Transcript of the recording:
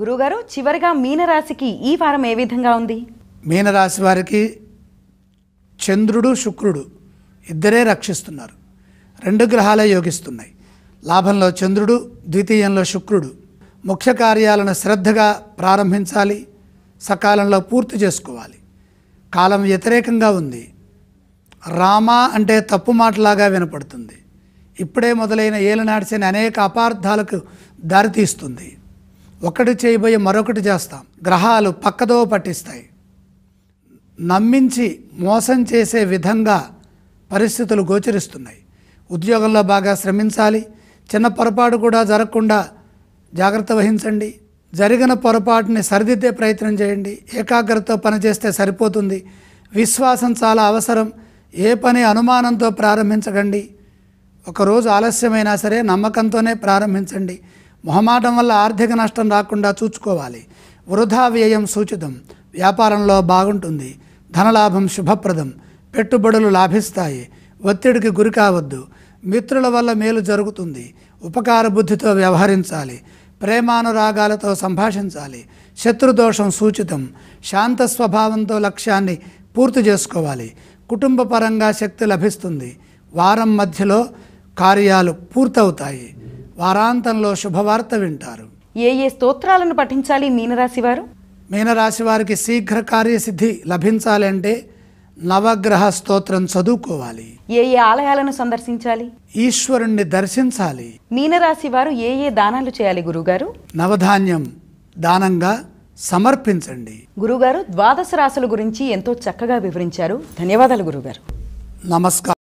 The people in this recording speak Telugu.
గురుగారు చివరిగా మీనరాశికి ఈ వారం ఏ విధంగా ఉంది మీనరాశి వారికి చంద్రుడు శుక్రుడు ఇద్దరే రక్షిస్తున్నారు రెండు గ్రహాలే యోగిస్తున్నాయి లాభంలో చంద్రుడు ద్వితీయంలో శుక్రుడు ముఖ్య కార్యాలను శ్రద్ధగా ప్రారంభించాలి సకాలంలో పూర్తి చేసుకోవాలి కాలం వ్యతిరేకంగా ఉంది రామ అంటే తప్పు మాటలాగా వినపడుతుంది ఇప్పుడే మొదలైన ఏలనాడిసిన అనేక అపార్థాలకు దారితీస్తుంది ఒకటి చేయబోయే మరొకటి చేస్తాం గ్రహాలు పక్కదో పట్టిస్తాయి నమ్మించి మోసం చేసే విధంగా పరిస్థితులు గోచరిస్తున్నాయి ఉద్యోగంలో బాగా శ్రమించాలి చిన్న పొరపాటు కూడా జరగకుండా జాగ్రత్త వహించండి జరిగిన పొరపాటుని సరిదిద్దే ప్రయత్నం చేయండి ఏకాగ్రతతో పనిచేస్తే సరిపోతుంది విశ్వాసం చాలా అవసరం ఏ పని అనుమానంతో ప్రారంభించకండి ఒకరోజు ఆలస్యమైనా సరే నమ్మకంతోనే ప్రారంభించండి మొహమాటం వల్ల ఆర్థిక నష్టం రాకుండా చూసుకోవాలి వృధా వ్యయం సూచితం వ్యాపారంలో బాగుంటుంది ధనలాభం శుభప్రదం పెట్టుబడులు లాభిస్తాయి ఒత్తిడికి గురి కావద్దు మిత్రుల వల్ల మేలు జరుగుతుంది ఉపకార బుద్ధితో వ్యవహరించాలి ప్రేమానురాగాలతో సంభాషించాలి శత్రుదోషం సూచితం శాంత స్వభావంతో లక్ష్యాన్ని పూర్తి చేసుకోవాలి కుటుంబపరంగా శక్తి లభిస్తుంది వారం మధ్యలో కార్యాలు పూర్తవుతాయి వారాంతంలో శుభవార్త వింటారు ఏ ఏ స్తోత్రాలను పఠించాలి మీనరాశి వారు మీనరాశి వారికి శీఘ్ర కార్యసిద్ధి లభించాలి అంటే నవగ్రహ స్తోత్రం చదువుకోవాలి ఏ ఏ ఆలయాలను సందర్శించాలి ఈశ్వరుణ్ణి దర్శించాలి మీనరాశి వారు ఏ ఏ దానాలు చేయాలి గురుగారు నవధాన్యం దానంగా సమర్పించండి గురుగారు ద్వాదశ రాశుల గురించి ఎంతో చక్కగా వివరించారు ధన్యవాదాలు గురుగారు నమస్కారం